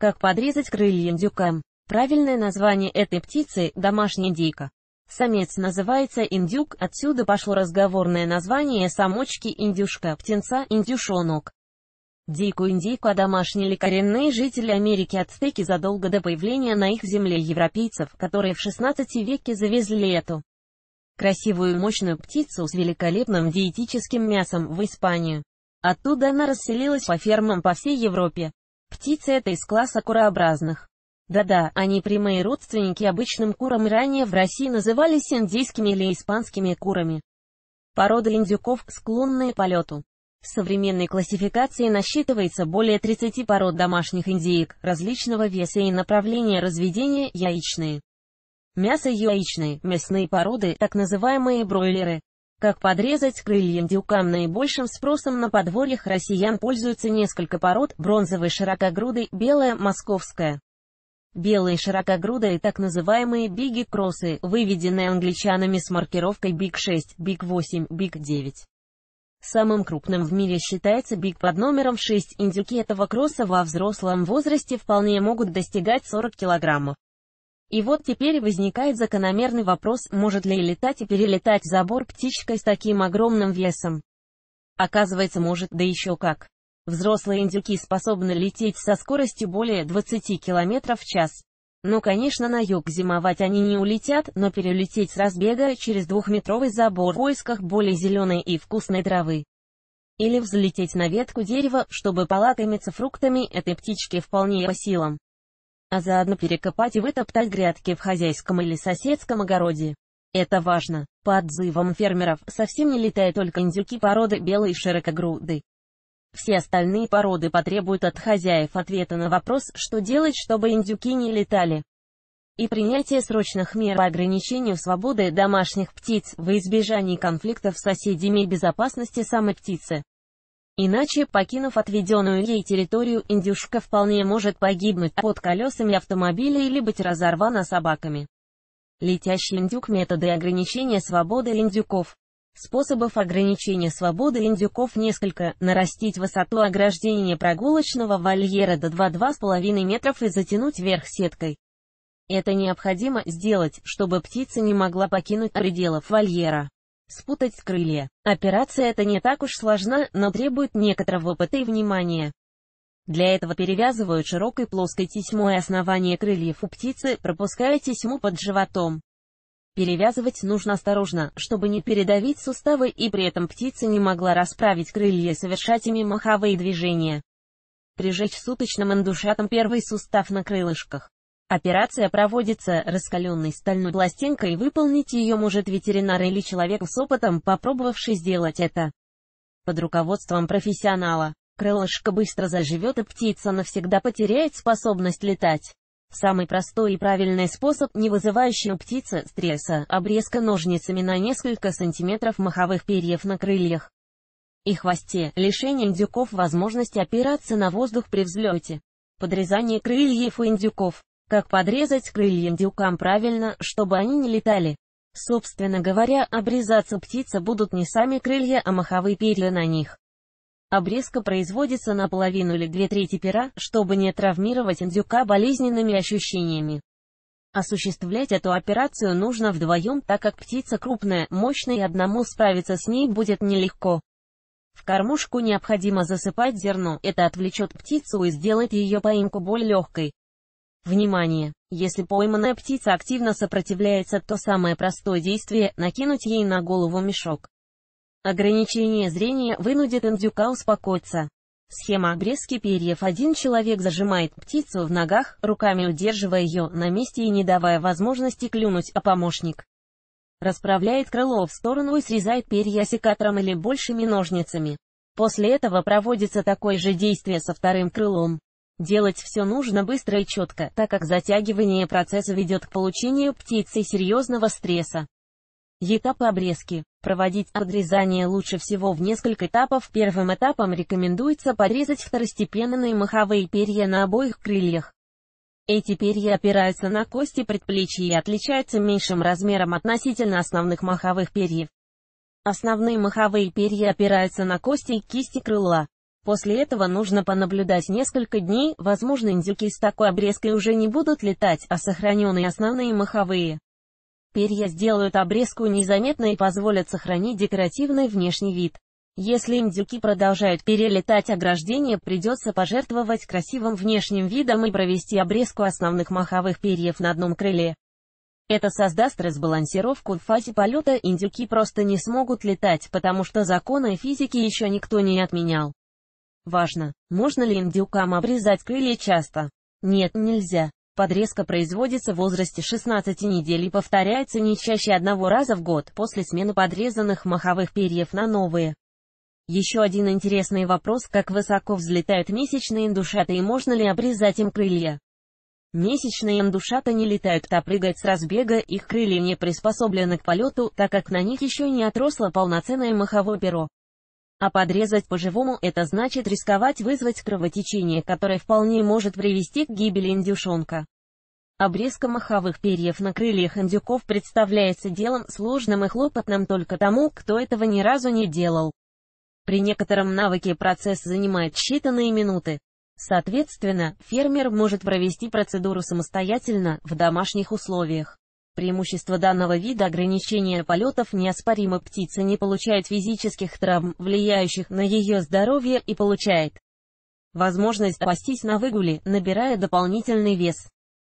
Как подрезать крылья индюкам? Правильное название этой птицы – домашняя дика. Самец называется индюк, отсюда пошло разговорное название самочки индюшка, птенца, индюшонок. Дикую индейку одомашнили а коренные жители Америки ацтеки задолго до появления на их земле европейцев, которые в 16 веке завезли эту красивую мощную птицу с великолепным диетическим мясом в Испанию. Оттуда она расселилась по фермам по всей Европе. Птицы это из класса курообразных. Да-да, они прямые родственники обычным курам и ранее в России назывались индийскими или испанскими курами. Порода индюков, склонные к полету. В современной классификации насчитывается более 30 пород домашних индеек, различного веса и направления разведения, яичные. Мясо яичные, мясные породы, так называемые бройлеры, как подрезать крыльям дюкам наибольшим спросом на подворьях россиян пользуются несколько пород, бронзовый широкогрудый, белая, московская. Белые широкогрудые так называемые биги-кроссы, выведенные англичанами с маркировкой Биг 6, Биг 8, Биг 9. Самым крупным в мире считается биг под номером 6. Индюки этого кросса во взрослом возрасте вполне могут достигать 40 килограммов. И вот теперь возникает закономерный вопрос, может ли летать и перелетать забор птичкой с таким огромным весом. Оказывается может, да еще как. Взрослые индюки способны лететь со скоростью более 20 км в час. Ну конечно на юг зимовать они не улетят, но перелететь с разбега через двухметровый забор в поисках более зеленой и вкусной травы. Или взлететь на ветку дерева, чтобы полакомиться фруктами этой птички вполне по силам а заодно перекопать и вытоптать грядки в хозяйском или соседском огороде. Это важно. По отзывам фермеров, совсем не летают только индюки породы белой широкогруды. Все остальные породы потребуют от хозяев ответа на вопрос, что делать, чтобы индюки не летали. И принятие срочных мер по ограничению свободы домашних птиц во избежании конфликтов с соседями и безопасности самой птицы. Иначе, покинув отведенную ей территорию, индюшка вполне может погибнуть под колесами автомобиля или быть разорвана собаками. Летящий индюк Методы ограничения свободы индюков Способов ограничения свободы индюков несколько. Нарастить высоту ограждения прогулочного вольера до 2-2,5 метров и затянуть вверх сеткой. Это необходимо сделать, чтобы птица не могла покинуть пределов вольера спутать крылья. Операция эта не так уж сложна, но требует некоторого опыта и внимания. Для этого перевязывают широкой плоской тесьмой основание крыльев у птицы, пропуская тесьму под животом. Перевязывать нужно осторожно, чтобы не передавить суставы и при этом птица не могла расправить крылья и совершать ими маховые движения. Прижечь суточным индушатом первый сустав на крылышках. Операция проводится раскаленной стальной пластинкой, выполнить ее может ветеринар или человек с опытом, попробовавший сделать это. Под руководством профессионала, крылышко быстро заживет и птица навсегда потеряет способность летать. Самый простой и правильный способ, не вызывающий у птицы стресса, обрезка ножницами на несколько сантиметров маховых перьев на крыльях и хвосте, лишение индюков возможности опираться на воздух при взлете, подрезание крыльев у индюков, как подрезать крылья индюкам правильно, чтобы они не летали? Собственно говоря, обрезаться птицы будут не сами крылья, а маховые перья на них. Обрезка производится на половину или две трети пера, чтобы не травмировать индюка болезненными ощущениями. Осуществлять эту операцию нужно вдвоем, так как птица крупная, мощная и одному справиться с ней будет нелегко. В кормушку необходимо засыпать зерно, это отвлечет птицу и сделает ее поимку более легкой. Внимание! Если пойманная птица активно сопротивляется, то самое простое действие – накинуть ей на голову мешок. Ограничение зрения вынудит индюка успокоиться. Схема обрезки перьев. Один человек зажимает птицу в ногах, руками удерживая ее на месте и не давая возможности клюнуть, а помощник расправляет крыло в сторону и срезает перья секатором или большими ножницами. После этого проводится такое же действие со вторым крылом. Делать все нужно быстро и четко, так как затягивание процесса ведет к получению птицей серьезного стресса. Этапы обрезки. Проводить подрезание лучше всего в несколько этапов. Первым этапом рекомендуется подрезать второстепенные маховые перья на обоих крыльях. Эти перья опираются на кости предплечья и отличаются меньшим размером относительно основных маховых перьев. Основные маховые перья опираются на кости и кисти крыла. После этого нужно понаблюдать несколько дней, возможно индюки с такой обрезкой уже не будут летать, а сохраненные основные маховые. Перья сделают обрезку незаметной и позволят сохранить декоративный внешний вид. Если индюки продолжают перелетать ограждение, придется пожертвовать красивым внешним видом и провести обрезку основных маховых перьев на одном крыле. Это создаст разбалансировку в фазе полета, индюки просто не смогут летать, потому что законы физики еще никто не отменял. Важно, можно ли индюкам обрезать крылья часто? Нет, нельзя. Подрезка производится в возрасте 16 недель и повторяется не чаще одного раза в год после смены подрезанных маховых перьев на новые. Еще один интересный вопрос, как высоко взлетают месячные индушаты и можно ли обрезать им крылья. Месячные индушата не летают, а прыгают с разбега, их крылья не приспособлены к полету, так как на них еще не отросло полноценное маховое перо. А подрезать по-живому – это значит рисковать вызвать кровотечение, которое вполне может привести к гибели индюшонка. Обрезка маховых перьев на крыльях индюков представляется делом сложным и хлопотным только тому, кто этого ни разу не делал. При некотором навыке процесс занимает считанные минуты. Соответственно, фермер может провести процедуру самостоятельно, в домашних условиях преимущество данного вида ограничения полетов неоспоримо птица не получает физических травм, влияющих на ее здоровье, и получает возможность спастись на выгуле, набирая дополнительный вес.